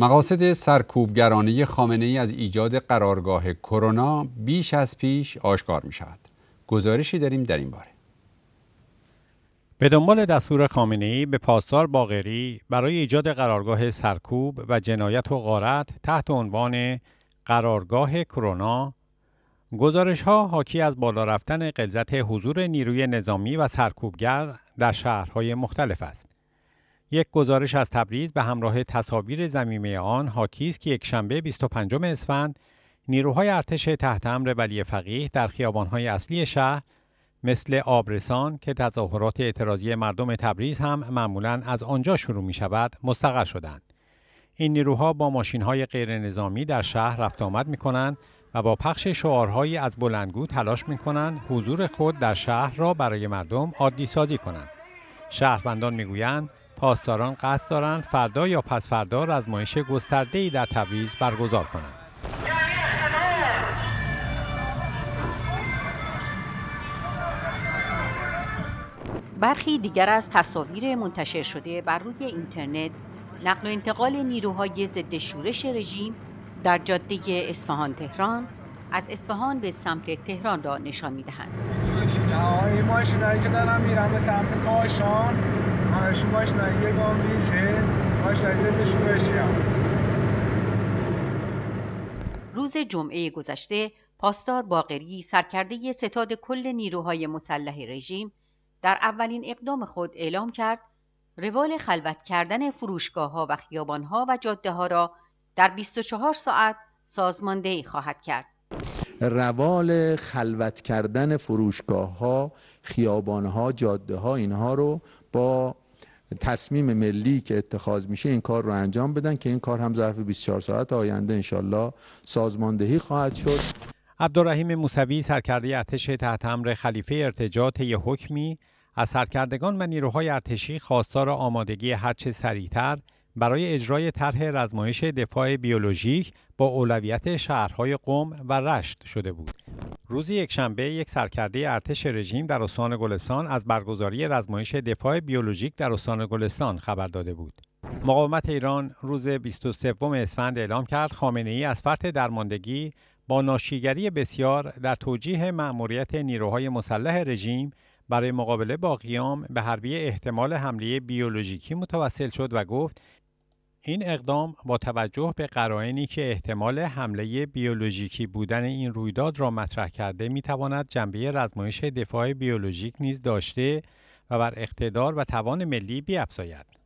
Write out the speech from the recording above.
مقاصد سرکوبگرانه خامنه ای از ایجاد قرارگاه کرونا بیش از پیش آشکار می شود. گزارشی داریم در این باره. به دنبال دستور خامنه ای به پاسدار باغری برای ایجاد قرارگاه سرکوب و جنایت و غارت تحت عنوان قرارگاه کرونا گزارش ها حاکی از بالا رفتن قلزت حضور نیروی نظامی و سرکوبگر در شهرهای مختلف است. یک گزارش از تبریز به همراه تصاویر زمینه آن حاکی است که شنبه 25 اسفند نیروهای ارتش تحت امر ولی فقیه در خیابانهای اصلی شهر مثل آبرسان که تظاهرات اعتراضی مردم تبریز هم معمولا از آنجا شروع می شود مستقر شدند. این نیروها با ماشینهای نظامی در شهر رفت آمد می کنند و با پخش شعارهایی از بلندگو تلاش می کنند حضور خود در شهر را برای مردم عادی سازی کنند. شهروندان می پاسداران قصد دارند فردا یا پس فردا رزمایش گسترده‌ای در تبریز برگزار کنند. برخی دیگر از تصاویر منتشر شده بر روی اینترنت نقل و انتقال نیروهای ضد شورش رژیم در جاده اصفهان تهران از اصفهان به سمت تهران را نشان می‌دهند. که به سمت کاشان باش یه گام میشه روز جمعه گذشته پاسدار باقری سرکرده ستاد کل نیروهای مسلح رژیم در اولین اقدام خود اعلام کرد روال خلوت کردن فروشگاه ها و خیابان ها و جاده ها را در 24 ساعت سازماندهی خواهد کرد. روال خلوت کردن فروشگاه ها، خیابان ها، جاده ها اینها رو با تصمیم ملی که اتخاذ میشه این کار رو انجام بدن که این کار هم ظرف 24 ساعت آینده انشالله سازماندهی خواهد شد عبدالرحیم موسوی سرکرده ارتش تحت امر خلیفه ارتجا طی حکمی از سرکردگان و نیروهای ارتشی خواستار آمادگی هرچه سریعتر برای اجرای طرح رزمایش دفاع بیولوژیک با اولویت شهرهای قوم و رشت شده بود روز شنبه یک سرکرده ارتش رژیم در استان گلستان از برگزاری رزمایش دفاع بیولوژیک در استان گلستان خبر داده بود. مقاومت ایران روز 23 اسفند اعلام کرد خامنه ای از فرط درماندگی با ناشیگری بسیار در توجیه مأموریت نیروهای مسلح رژیم برای مقابله با قیام به حربی احتمال حمله بیولوژیکی متوسل شد و گفت این اقدام با توجه به قرائنی که احتمال حمله بیولوژیکی بودن این رویداد را مطرح کرده می تواند جنبه رزمایش دفاع بیولوژیک نیز داشته و بر اقتدار و توان ملی بیافزاید.